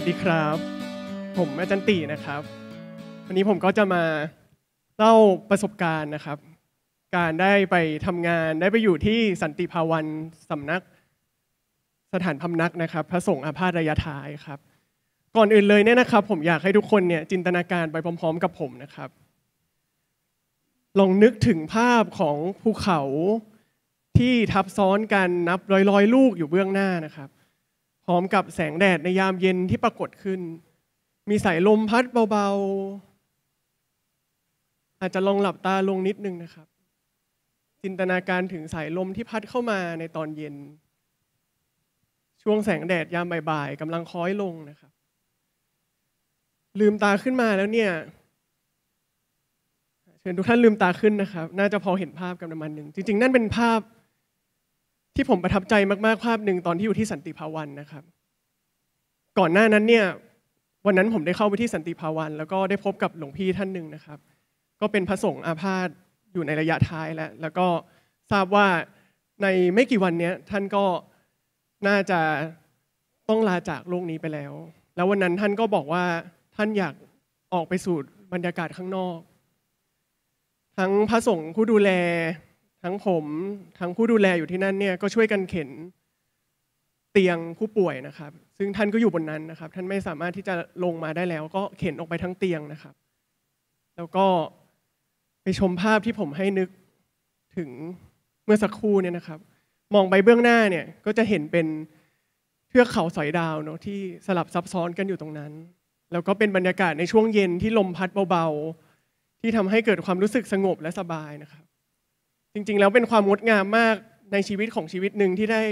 วัสดีครับ ผมอาจารย์ตีนะครับ วันนี้ผมก็จะมาเล่าประสบการณ์นะครับ การได้ไปทำงาน ได้ไปอยู่ที่สันติภาวันสำนักสถานพำนักนะครับ พระสงฆ์อาพาธระยะท้ายครับ ก่อนอื่นเลยเนี่ยนะครับ ผมอยากให้ทุกคนเนี่ยจินตนาการไปพร้อม ๆกับผมนะครับ ลองนึกถึงภาพของภูเขาที่ทับซ้อนกันนับร้อยๆ ลูกอยู่เบื้องหน้านะครับพร้อมกับแสงแดดในยามเย็นที่ปรากฏขึ้น มีสายลมพัดเบาๆ อาจจะลองหลับตาลงนิดนึงนะครับ จินตนาการถึงสายลมที่พัดเข้ามาในตอนเย็น ช่วงแสงแดดยามบ่ายๆกำลังค้อยลงนะครับ ลืมตาขึ้นมาแล้วเนี่ยเชิญทุกท่านลืมตาขึ้นนะครับ น่าจะพอเห็นภาพกันประมาณหนึ่งจริง ๆ นั่นเป็นภาพที่ผมประทับใจมากๆ ภาพหนึ่งตอนที่อยู่ที่สันติภาวันนะครับ ก่อนหน้านั้นเนี่ย วันนั้นผมได้เข้าไปที่สันติภาวันแล้วก็ได้พบกับหลวงพี่ท่านหนึ่งนะครับ ก็เป็นพระสงฆ์อาพาธอยู่ในระยะท้ายแล้วแล้วก็ทราบว่าในไม่กี่วันนี้ท่านก็น่าจะต้องลาจากโลกนี้ไปแล้ว แล้ววันนั้นท่านก็บอกว่าท่านอยากออกไปสู่บรรยากาศข้างนอก ทั้งพระสงฆ์ผู้ดูแลทั้งผม ทั้งผู้ดูแลอยู่ที่นั่นเนี่ยก็ช่วยกันเข็นเตียงผู้ป่วยนะครับ ซึ่งท่านก็อยู่บนนั้นนะครับ ท่านไม่สามารถที่จะลงมาได้แล้ว ก็เข็นออกไปทั้งเตียงนะครับ แล้วก็ไปชมภาพที่ผมให้นึกถึงเมื่อสักครู่เนี่ยนะครับ มองไปเบื้องหน้าเนี่ยก็จะเห็นเป็นเทือกเขาสอยดาวเนาะที่สลับซับซ้อนกันอยู่ตรงนั้น แล้วก็เป็นบรรยากาศในช่วงเย็นที่ลมพัดเบาๆที่ทำให้เกิดความรู้สึกสงบและสบายนะครับจริงๆแล้วเป็นความงดงามมากในชีวิตของชีวิตหนึ่งที่ได้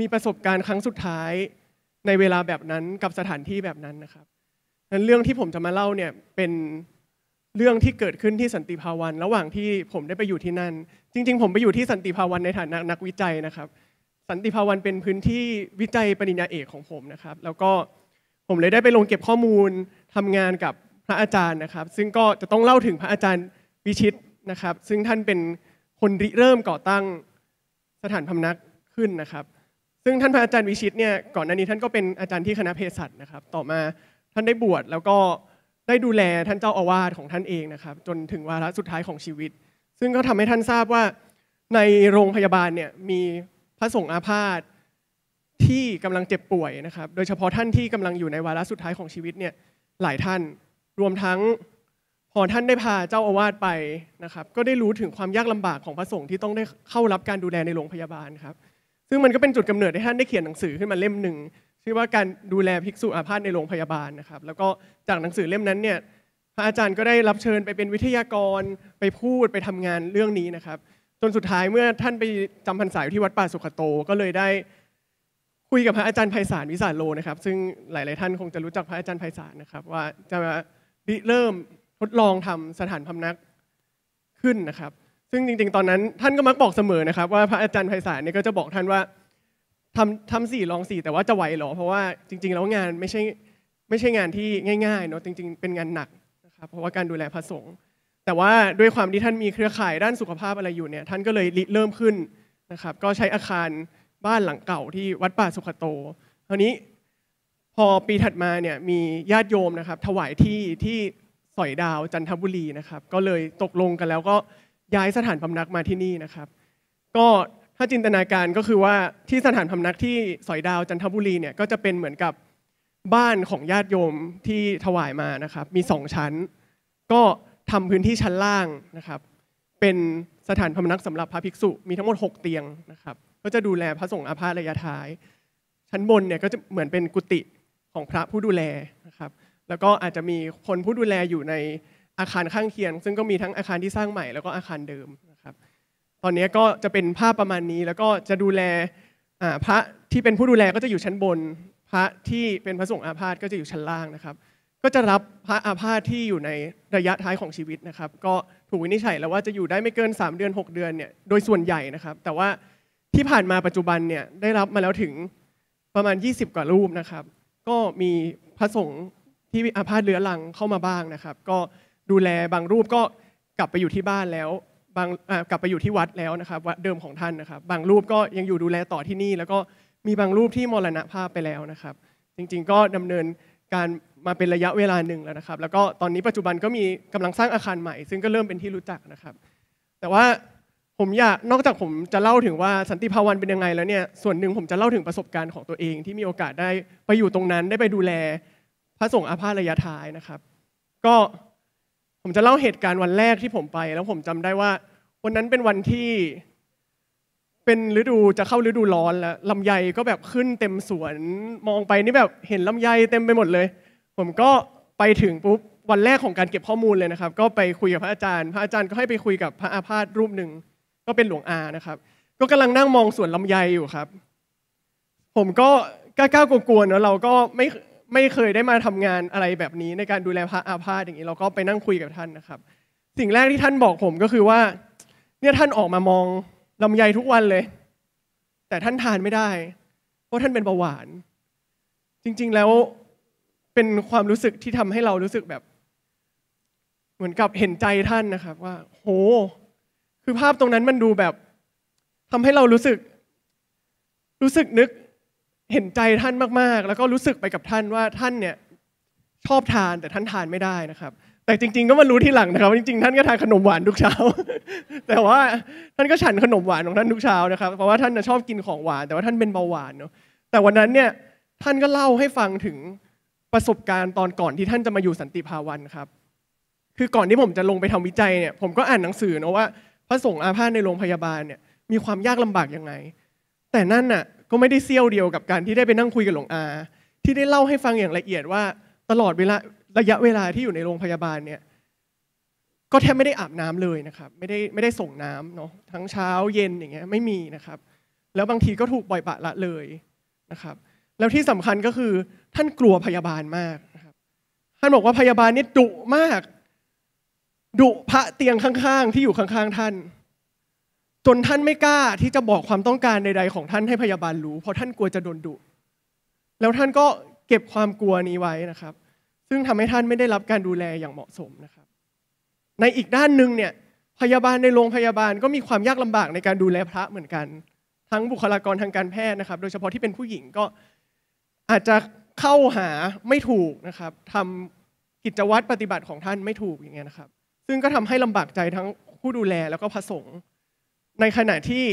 มีประสบการณ์ครั้งสุดท้ายในเวลาแบบนั้นกับสถานที่แบบนั้นนะครับนั้นเรื่องที่ผมจะมาเล่าเนี่ยเป็นเรื่องที่เกิดขึ้นที่สันติภาวันระหว่างที่ผมได้ไปอยู่ที่นั่น จริง ๆ ผมไปอยู่ที่สันติภาวันในฐานะนักวิจัยนะครับ สันติภาวันเป็นพื้นที่วิจัยปริญญาเอกของผมนะครับ แล้วก็ผมเลยได้ไปลงเก็บข้อมูลทำงานกับพระอาจารย์นะครับ ซึ่งก็จะต้องเล่าถึงพระอาจารย์วิชิตนะครับ ซึ่งท่านเป็นคนริเริ่มก่อตั้งสถานพำนักขึ้นนะครับ ซึ่งท่านพระอาจารย์วิชิตเนี่ย ก่อนหน้านี้ท่านก็เป็นอาจารย์ที่คณะเภสัชนะครับ ต่อมาท่านได้บวชแล้วก็ได้ดูแลท่านเจ้าอาวาสของท่านเองนะครับ จนถึงวาระสุดท้ายของชีวิต ซึ่งก็ทำให้ท่านทราบว่า ในโรงพยาบาลเนี่ยมีพระสงฆ์อาพาธที่กำลังเจ็บป่วยนะครับ โดยเฉพาะท่านที่กำลังอยู่ในวาระสุดท้ายของชีวิตเนี่ยหลายท่านรวมทั้งพอท่านได้พาเจ้าอาวาสไปนะครับก็ได้รู้ถึงความยากลำบากของพระสงฆ์ที่ต้องได้เข้ารับการดูแลในโรงพยาบาลครับซึ่งมันก็เป็นจุดกำเนิดให้ท่านได้เขียนหนังสือขึ้นมาเล่มหนึ่งชื่อว่าการดูแลภิกษุอาพาธในโรงพยาบาลนะครับแล้วก็จากหนังสือเล่มนั้นเนี่ยพระอาจารย์ก็ได้รับเชิญไปเป็นวิทยากรไปพูดไปทำงานเรื่องนี้นะครับจนสุดท้ายเมื่อท่านไปจำพรรษาอยู่ที่วัดป่าสุขโตก็เลยได้ คุยกับพระอาจารย์ไพศาลวิสาโลนะครับ ซึ่งหลาย ๆ ท่านคงจะรู้จักพระอาจารย์ไพศาลนะครับ ว่าจะเริ่มทดลองทำสถานพำนักขึ้นนะครับ ซึ่งจริงๆ ตอนนั้นท่านก็มักบอกเสมอนะครับ ว่าพระอาจารย์ไพศาลเนี่ยก็จะบอกท่านว่าทำทำสี่ลองสี่แต่ว่าจะไหวหรอ เพราะว่าจริง ๆ แล้วงานไม่ใช่ไม่ใช่งานที่ง่ายๆ เนาะจริง ๆ เป็นงานหนักนะครับ เพราะว่าการดูแลพระสงฆ์ แต่ว่าด้วยความที่ท่านมีเครือข่ายด้านสุขภาพอะไรอยู่เนี่ยท่านก็เลยเริ่มขึ้นนะครับ ก็ใช้อาคารบ้านหลังเก่าที่วัดป่าสุขโต คราวนี้พอปีถัดมาเนี่ยมีญาติโยมนะครับ ถวายที่ที่สอยดาวจันทบุรีนะครับก็เลยตกลงกันแล้ว ก็ย้ายสถานพำนักมาที่นี่นะครับ ก็ถ้าจินตนาการก็คือว่าที่สถานพำนักที่สอยดาวจันทบุรีเนี่ยก็จะเป็นเหมือนกับบ้านของญาติโยมที่ถวายมานะครับ มีสองชั้น ก็ทำพื้นที่ชั้นล่างนะครับ เป็นสถานพำนักสำหรับพระภิกษุ มีทั้งหมด6เตียงนะครับก็จะดูแลพระสงฆ์อาพาธระยะท้าย ชั้นบนเนี่ยก็จะเหมือนเป็นกุฏิของพระผู้ดูแลนะครับแล้วก็อาจจะมีคนผู้ดูแลอยู่ในอาคารข้างเคียง ซึ่งก็มีทั้งอาคารที่สร้างใหม่ แล้วก็อาคารเดิมนะครับตอนนี้ก็จะเป็นภาพประมาณนี้แล้วก็จะดูแลพระที่เป็นผู้ดูแลก็จะอยู่ชั้นบน พระที่เป็นพระสงฆ์อาพาธก็จะอยู่ชั้นล่างนะครับ ก็จะรับพระอาพาธที่อยู่ในระยะท้ายของชีวิตนะครับ ก็ถูกวินิจฉัยแล้วว่าจะอยู่ได้ไม่เกิน3เดือน 6 เดือนเนี่ยโดยส่วนใหญ่นะครับ แต่ว่าที่ผ่านมาปัจจุบันเนี่ยได้รับมาแล้วถึงประมาณ 20กว่ารูปนะครับ ก็มีพระสงฆ์ที่อาพาธเรื้อรังเข้ามาบ้างนะครับ ก็ดูแลบางรูปก็กลับไปอยู่ที่บ้านแล้ว บางกลับไปอยู่ที่วัดแล้วนะครับวัดเดิมของท่านนะครับ บางรูปก็ยังอยู่ดูแลต่อที่นี่ แล้วก็มีบางรูปที่มรณภาพไปแล้วนะครับจริงๆก็ดำเนินการมาเป็นระยะเวลาหนึ่งแล้วนะครับ แล้วก็ตอนนี้ปัจจุบันก็มีกำลังสร้างอาคารใหม่ซึ่งก็เริ่มเป็นที่รู้จักนะครับ แต่ว่าผมอยากนอกจากผมจะเล่าถึงว่าสันติภาวันเป็นยังไงแล้วเนี่ยส่วนหนึ่งผมจะเล่าถึงประสบการณ์ของตัวเอง ที่มีโอกาสได้ไปอยู่ตรงนั้นได้ไปดูแลพระสงฆ์อาพาธระยะท้ายนะครับ ก็ผมจะเล่าเหตุการณ์วันแรกที่ผมไป แล้วผมจำได้ว่า วันนั้นเป็นวันที่เป็นฤดูจะเข้าฤดูร้อนแล้วลำไยก็แบบขึ้นเต็มสวนมองไปนี่แบบเห็นลำไยเต็มไปหมดเลย ผมก็ไปถึงปุ๊บวันแรกของการเก็บข้อมูลเลยนะครับ ก็ไปคุยกับพระอาจารย์ พระอาจารย์ก็ให้ไปคุยกับพระอาพาธรูปหนึ่งก็เป็นหลวงอานะครับก็กำลังนั่งมองสวนลำไยอยู่ครับ ผมก็กล้ากลัวๆเนอะเราก็ไม่ไม่เคยได้มาทำงานอะไรแบบนี้ในการดูแลพระอาพาธอย่างนี้ เราก็ไปนั่งคุยกับท่านนะครับ สิ่งแรกที่ท่านบอกผมก็คือว่า เนี่ยท่านออกมามองลำไยทุกวันเลย แต่ท่านทานไม่ได้ เพราะท่านเป็นเบาหวาน จริง ๆแล้วเป็นความรู้สึกที่ทำให้เรารู้สึกแบบ เหมือนกับเห็นใจท่านนะครับว่า โห คือภาพตรงนั้นมันดูแบบ ทำให้เรารู้สึกรู้สึกนึกเห็นใจท่านมากๆ แล้วก็รู้สึกไปกับท่านว่าท่านเนี่ยชอบทานแต่ท่านทานไม่ได้นะครับ แต่จริงๆก็มารู้ที่หลังนะครับจริง ๆ ท่านก็ทานขนมหวานทุกเช้าแต่ว่าท่านก็ฉันขนมหวานของท่านทุกเช้านะครับเพราะว่าท่านชอบกินของหวานแต่ว่าท่านเป็นเบาหวานเนาะแต่วันนั้นเนี่ยท่านก็เล่าให้ฟังถึงประสบการณ์ตอนก่อนที่ท่านจะมาอยู่สันติภาวันครับ คือก่อนที่ผมจะลงไปทำวิจัยเนี่ยผมก็อ่านหนังสือนะว่าพระสงฆ์อาพาธในโรงพยาบาลเนี่ยมีความยากลำบากยังไง แต่นั่นน่ะก็ไม่ได้เซี่ยวเดียวกับการที่ได้ไปนั่งคุยกับหลวงอาที่ได้เล่าให้ฟังอย่างละเอียดว่าตลอดเวลาระยะเวลาที่อยู่ในโรงพยาบาลเนี่ยก็แทบไม่ได้อาบน้ำเลยนะครับ ไม่ได้ไม่ได้ส่งน้ำเนาะทั้งเช้าเย็นอย่างเงี้ยไม่มีนะครับ แล้วบางทีก็ถูกปล่อยปะละเลยนะครับ แล้วที่สำคัญก็คือท่านกลัวพยาบาลมากนะครับท่านบอกว่าพยาบาลนี่ดุมากดุพระเตียงข้างๆ ที่อยู่ข้าง ๆ ท่านจนท่านไม่กล้าที่จะบอกความต้องการใดๆของท่านให้พยาบาลรู้ เพราะท่านกลัวจะโดนดุแล้วท่านก็เก็บความกลัวนี้ไว้นะครับ ซึ่งทำให้ท่านไม่ได้รับการดูแลอย่างเหมาะสมนะครับในอีกด้านหนึ่งเนี่ยพยาบาลในโรงพยาบาลก็มีความยากลำบากในการดูแลพระเหมือนกัน ทั้งบุคลากรทางการแพทย์นะครับโดยเฉพาะที่เป็นผู้หญิงก็อาจจะเข้าหาไม่ถูกนะครับทำกิจวัตรปฏิบัติของท่านไม่ถูกอย่างเงี้ยนะครับ ซึ่งก็ทำให้ลำบากใจทั้งผู้ดูแลแล้วก็พระสงฆ์ในขณะที่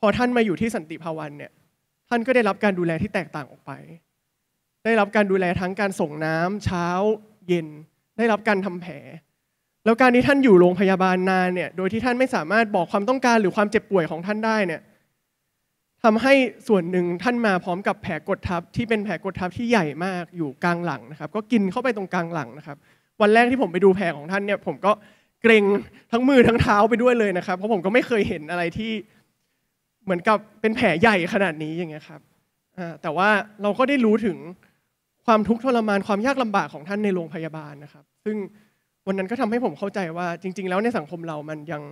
พอท่านมาอยู่ที่สันติภาวันเนี่ย ท่านก็ได้รับการดูแลที่แตกต่างออกไป ได้รับการดูแลทั้งการส่งน้ำ เช้า เย็น ได้รับการทำแผลแล้วการที่ท่านอยู่โรงพยาบาลนานเนี่ย โดยที่ท่านไม่สามารถบอกความต้องการหรือความเจ็บป่วยของท่านได้เนี่ยทำให้ส่วนหนึ่งท่านมาพร้อมกับแผลกดทับที่เป็นแผลกดทับที่ใหญ่มากอยู่กลางหลังนะครับ ก็กินเข้าไปตรงกลางหลังนะครับ วันแรกที่ผมไปดูแผลของท่านเนี่ยผมก็เกรงทั้งมือทั้งเท้าไปด้วยเลยนะครับเพราะผมก็ไม่เคยเห็นอะไรที่เหมือนกับเป็นแผลใหญ่ขนาดนี้อย่างเงี้ยครับแต่ว่าเราก็ได้รู้ถึงความทุกข์ทรมานความยากลำบากของท่านในโรงพยาบาลนะครับ ซึ่งวันนั้นก็ทำให้ผมเข้าใจว่าจริง ๆ แล้วในสังคมเรามันยัง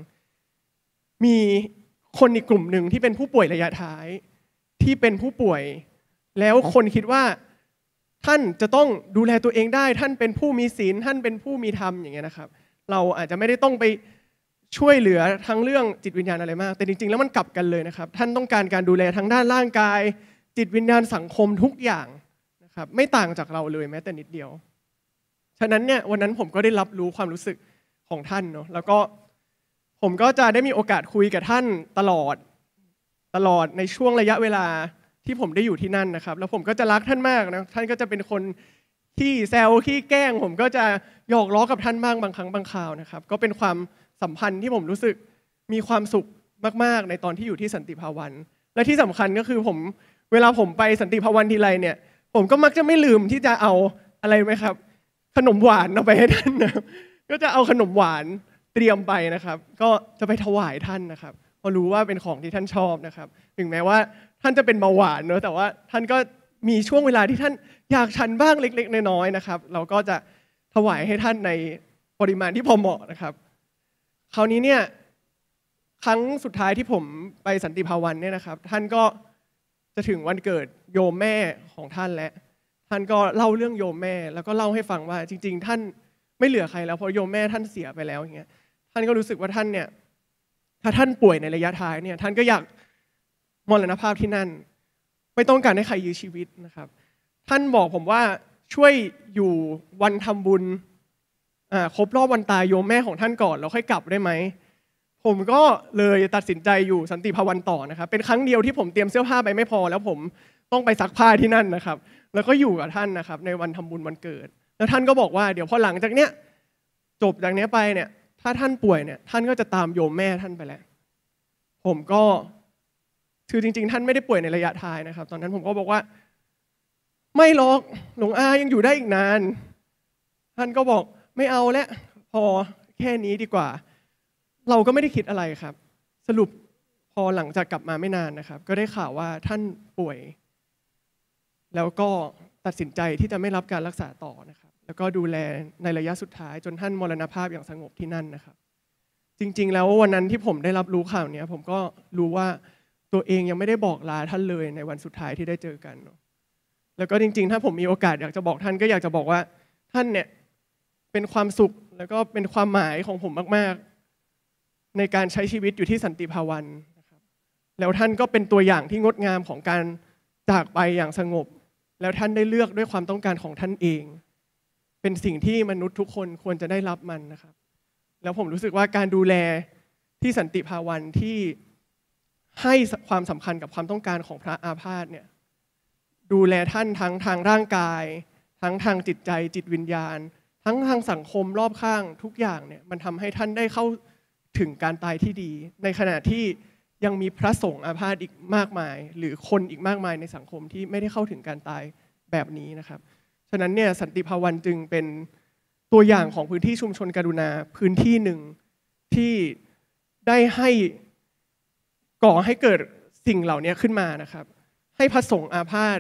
มีคนอีกกลุ่มหนึ่งที่เป็นผู้ป่วยระยะท้ายที่เป็นผู้ป่วย แล้วคนคิดว่าท่านจะต้องดูแลตัวเองได้ ท่านเป็นผู้มีศีลท่านเป็นผู้มีธรรมอย่างเงี้ยนะครับเราอาจจะไม่ได้ต้องไปช่วยเหลือทั้งเรื่องจิตวิญญาณอะไรมาก แต่จริง ๆแล้วมันกลับกันเลยนะครับท่านต้องการการดูแลทั้งด้านร่างกาย จิตวิญญาณสังคมทุกอย่างนะครับไม่ต่างจากเราเลยแม้แต่นิดเดียวฉะนั้นเนี่ยวันนั้นผมก็ได้รับรู้ความรู้สึกของท่านเนาะแล้วก็ผมก็จะได้มีโอกาสคุยกับท่านตลอดตลอดในช่วงระยะเวลาที่ผมได้อยู่ที่นั่นนะครับ แล้วผมก็จะรักท่านมากนะท่านก็จะเป็นคนขี้แซวขี้แกล้งผมก็จะหยอกล้อกับท่านบ้างบางครั้งบางคราวนะครับก็เป็นความสัมพันธ์ที่ผมรู้สึกมีความสุขมากๆในตอนที่อยู่ที่สันติภาวัน และที่สำคัญก็คือผม เวลาผมไปสันติภาวันทีไรเนี่ย ผมก็มักจะไม่ลืมที่จะเอาอะไรไหมครับ ขนมหวานเอาไปให้ท่านนะก็จะเอาขนมหวานเตรียมไปนะครับ ก็จะไปถวายท่านนะครับพอรู้ว่าเป็นของที่ท่านชอบนะครับถึงแม้ว่าท่านจะเป็นเบาหวานเนอะแต่ว่าท่านก็มีช่วงเวลาที่ท่านอยากฉันบ้างเล็กๆน้อยๆนะครับ เราก็จะถวายให้ท่านในปริมาณที่พอเหมาะนะครับคราวนี้เนี่ยครั้งสุดท้ายที่ผมไปสันติภาวันเนี่ยนะครับ ท่านก็จะถึงวันเกิดโยมแม่ของท่านแล้ว ท่านก็เล่าเรื่องโยมแม่แล้วก็เล่าให้ฟังว่าจริงๆ ท่านไม่เหลือใครแล้วเพราะโยมแม่ท่านเสียไปแล้วอย่างเงี้ยท่านก็รู้สึกว่าท่านเนี่ยถ้าท่านป่วยในระยะท้ายเนี่ยท่านก็อยากมรณภาพที่นั่นไม่ต้องการให้ใครยื้อชีวิตนะครับ ท่านบอกผมว่าช่วยอยู่วันทำบุญครบรอบวันตายโยมแม่ของท่านก่อนแล้วค่อยกลับได้ไหม ผมก็เลยตัดสินใจอยู่สันติภาวันต่อนะครับ เป็นครั้งเดียวที่ผมเตรียมเสื้อผ้าไปไม่พอแล้วผมต้องไปซักผ้าที่นั่นนะครับ แล้วก็อยู่กับท่านนะครับ ในวันทำบุญวันเกิด แล้วท่านก็บอกว่าเดี๋ยวพอหลังจากเนี้ยจบจากเนี้ยไปเนี่ยถ้าท่านป่วยเนี่ย ท่านก็จะตามโยมแม่ท่านไปแล้ว ผมก็คือจริงๆ ท่านไม่ได้ป่วยในระยะท้ายนะครับตอนนั้นผมก็บอกว่า ไม่หรอกหลวงอายังอยู่ได้อีกนานท่านก็บอกไม่เอาแล้วพอแค่นี้ดีกว่า เราก็ไม่ได้คิดอะไรครับ สรุปพอหลังจากกลับมาไม่นานนะครับ ก็ได้ข่าวว่าท่านป่วย แล้วก็ตัดสินใจที่จะไม่รับการรักษาต่อนะครับ แล้วก็ดูแลในระยะสุดท้ายจนท่านมรณภาพอย่างสงบที่นั่นนะครับ จริง ๆ แล้ววันนั้นที่ผมได้รับรู้ข่าวนี้ผมก็รู้ว่าตัวเองยังไม่ได้บอกลาท่านเลยในวันสุดท้ายที่ได้เจอกัน แล้วก็จริงๆ ถ้าผมมีโอกาส อยากจะบอกท่านก็อยากจะบอกว่าท่านเนี่ยเป็นความสุขแล้วก็เป็นความหมายของผมมาก ๆ ในการใช้ชีวิตอยู่ที่สันติภาวันะครับ แล้วท่านก็เป็นตัวอย่างที่งดงามของการจากไปอย่างสงบ แล้วท่านได้เลือกด้วยความต้องการของท่านเอง เป็นสิ่งที่มนุษย์ทุกคนควรจะได้รับมันนะครับ แล้วผมรู้สึกว่าการดูแลที่สันติภาวันที่ให้ความสำคัญกับความต้องการของพระอาพาธเนี่ยดูแลท่านทั้งทางร่างกาย ทั้งทางจิตใจจิตวิญญาณ ทั้งทางสังคมรอบข้างทุกอย่างเนี่ยมันทำให้ท่านได้เข้าถึงการตายที่ดี ในขณะที่ยังมีพระสงฆ์อาพาธอีกมากมาย หรือคนอีกมากมายในสังคมที่ไม่ได้เข้าถึงการตายแบบนี้นะครับฉะนั้นเนี่ยสันติภาวันจึงเป็นตัวอย่างของพื้นที่ชุมชนกรุณาพื้นที่หนึ่งที่ได้ให้ก่อให้เกิดสิ่งเหล่านี้ขึ้นมานะครับ ให้พระสงฆ์อาพาธ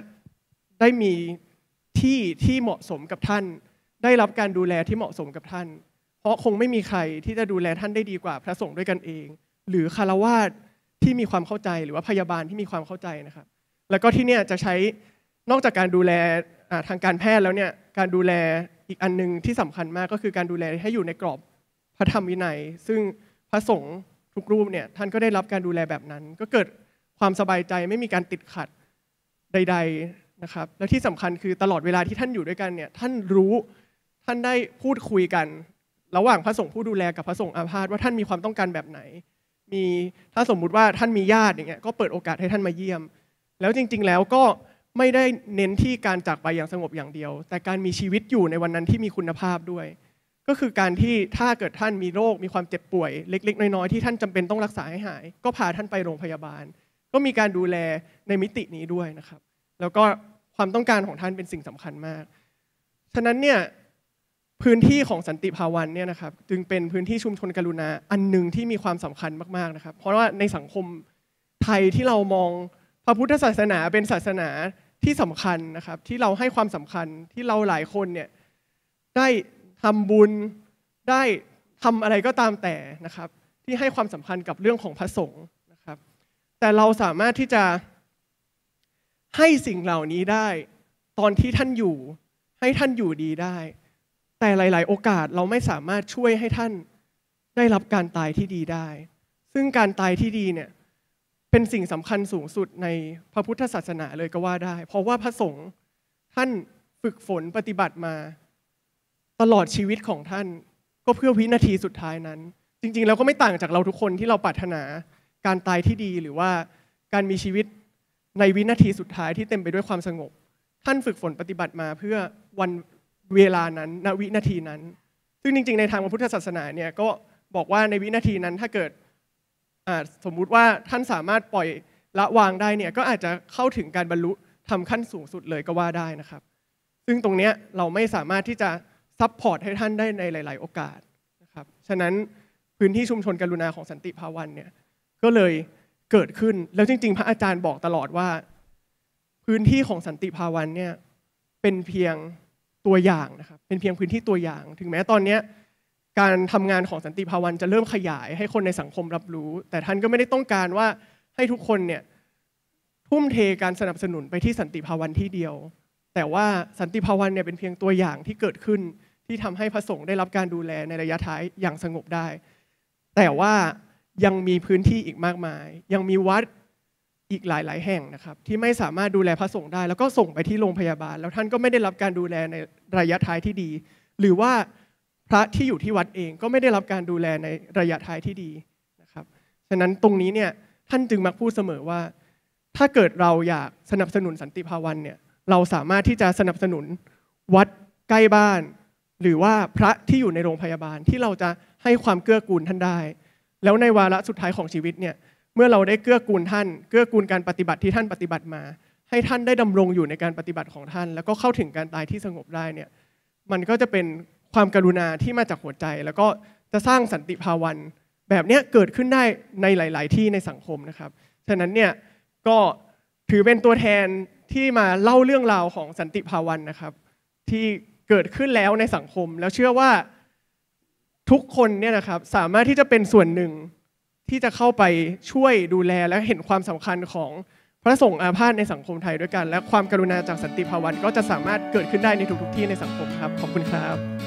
ได้มีที่ที่เหมาะสมกับท่าน ได้รับการดูแลที่เหมาะสมกับท่าน เพราะคงไม่มีใครที่จะดูแลท่านได้ดีกว่าพระสงฆ์ด้วยกันเอง หรือคารวาสที่มีความเข้าใจหรือว่าพยาบาลที่มีความเข้าใจนะครับ แล้วก็ที่เนี่ยจะใช้นอกจากการดูแลทางการแพทย์แล้วเนี่ยการดูแลอีกอันนึง ที่สำคัญมากก็คือการดูแลให้อยู่ในกรอบพระธรรมวินัย ซึ่งพระสงฆ์ทุกรูปเนี่ยท่านก็ได้รับการดูแลแบบนั้น ก็เกิดความสบายใจไม่มีการติดขัดใดๆนะครับและที่สำคัญคือตลอดเวลาที่ท่านอยู่ด้วยกันเนี่ยท่านรู้ท่านได้พูดคุยกัน ระหว่างพระสงฆ์ผู้ดูแลกับพระสงฆ์อาพาธว่าท่านมีความต้องการแบบไหน มีถ้าสมมุติว่าท่านมีญาติอย่างเงี้ยก็เปิดโอกาสให้ท่านมาเยี่ยม แล้วจริง ๆแล้วก็ไม่ได้เน้นที่การจากไปอย่างสงบอย่างเดียว แต่การมีชีวิตอยู่ในวันนั้นที่มีคุณภาพด้วยก็คือการที่ถ้าเกิดท่านมีโรคมีความเจ็บป่วย เล็กๆ น้อยๆที่ท่านจำเป็นต้องรักษาให้หาย ก็พาท่านไปโรงพยาบาล ก็มีการดูแลในมิตินี้ด้วยนะครับ แล้วก็ความต้องการของท่านเป็นสิ่งสำคัญมากฉะนั้นเนี่ยพื้นที่ของสันติภาวันเนี่ยนะครับจึงเป็นพื้นที่ชุมชนกรุณาอันหนึ่งที่มีความสำคัญมากๆนะครับ เพราะว่าในสังคมไทยที่เรามองพระพุทธศาสนาเป็นศาสนาที่สำคัญนะครับ ที่เราให้ความสำคัญที่เราหลายคนเนี่ยได้ทำบุญ ได้ทำอะไรก็ตามแต่นะครับ ที่ให้ความสำคัญกับเรื่องของพระสงฆ์นะครับ แต่เราสามารถที่จะให้สิ่งเหล่านี้ได้ตอนที่ท่านอยู่ ให้ท่านอยู่ดีได้ แต่หลาย ๆ โอกาสเราไม่สามารถช่วยให้ท่านได้รับการตายที่ดีได้ ซึ่งการตายที่ดีเนี่ยเป็นสิ่งสำคัญสูงสุดในพระพุทธศาสนาเลยก็ว่าได้ เพราะว่าพระสงฆ์ท่านฝึกฝนปฏิบัติมาตลอดชีวิตของท่านก็เพื่อวินาทีสุดท้ายนั้น จริงๆแล้วก็ไม่ต่างจากเราทุกคนที่เราปรารถนาการตายที่ดีหรือว่า การมีชีวิตในวินาทีสุดท้ายที่เต็มไปด้วยความสงบท่านฝึกฝนปฏิบัติมาเพื่อวันเวลานั้นณวินาทีนั้น ซึ่งจริงๆ ในทางพระพุทธศาสนาเนี่ยก็บอกว่าในวินาทีนั้นถ้าเกิดสมมุติว่าท่านสามารถปล่อยละวางได้เนี่ยก็อาจจะเข้าถึงการบรรลุทำขั้นสูงสุดเลยก็ว่าได้นะครับ ซึ่งตรงเนี้ยเราไม่สามารถที่จะซัพพอร์ตให้ท่านได้ในหลาย ๆ โอกาสนะครับ ฉะนั้นพื้นที่ชุมชนกรุณาของสันติภาวันเนี่ยก็เลยเกิดขึ้น แล้วจริง ๆ พระอาจารย์บอกตลอดว่า พื้นที่ของสันติภาวันเนี่ยเป็นเพียงตัวอย่างนะครับ เป็นเพียงพื้นที่ตัวอย่าง ถึงแม้ตอนเนี้ยการทำงานของสันติภาวันจะเริ่มขยายให้คนในสังคมรับรู้ แต่ท่านก็ไม่ได้ต้องการว่าให้ทุกคนเนี่ยทุ่มเทการสนับสนุนไปที่สันติภาวันที่เดียว แต่ว่าสันติภาวันเนี่ยเป็นเพียงตัวอย่างที่เกิดขึ้นที่ทำให้พระสงฆ์ได้รับการดูแลในระยะท้ายอย่างสงบได้ แต่ว่ายังมีพื้นที่อีกมากมาย ยังมีวัดอีกหลาย ๆแห่งนะครับ ที่ไม่สามารถดูแลพระสงฆ์ได้ แล้วก็ส่งไปที่โรงพยาบาล แล้วท่านก็ไม่ได้รับการดูแลในระยะท้ายที่ดี หรือว่าพระที่อยู่ที่วัดเองก็ไม่ได้รับการดูแลในระยะท้ายที่ดีนะครับ ฉะนั้นตรงนี้เนี่ยท่านจึงมักพูดเสมอว่าถ้าเกิดเราอยากสนับสนุนสันติภาวันเนี่ยเราสามารถที่จะสนับสนุนวัดใกล้บ้านหรือว่าพระที่อยู่ในโรงพยาบาลที่เราจะให้ความเกื้อกูลท่านได้ แล้วในวาระสุดท้ายของชีวิตเนี่ยเมื่อเราได้เกื้อกูลท่าน เกื้อกูลการปฏิบัติที่ท่านปฏิบัติมา ให้ท่านได้ดำรงอยู่ในการปฏิบัติของท่าน แล้วก็เข้าถึงการตายที่สงบได้เนี่ยมันก็จะเป็นความกรุณาที่มาจากหัวใจ แล้วก็จะสร้างสันติภาวันแบบนี้เกิดขึ้นได้ในหลาย ๆ ที่ในสังคมนะครับ ฉะนั้นเนี่ยก็ถือเป็นตัวแทนที่มาเล่าเรื่องราวของสันติภาวันนะครับที่เกิดขึ้นแล้วในสังคมแล้วเชื่อว่าทุกคนเนี่ยนะครับสามารถที่จะเป็นส่วนหนึ่ง ที่จะเข้าไปช่วยดูแลและเห็นความสำคัญของพระสงฆ์อาพาธในสังคมไทยด้วยกันและความกรุณาจากสันติภาวันก็จะสามารถเกิดขึ้นได้ในทุก ๆที่ในสังคมครับขอบคุณครับ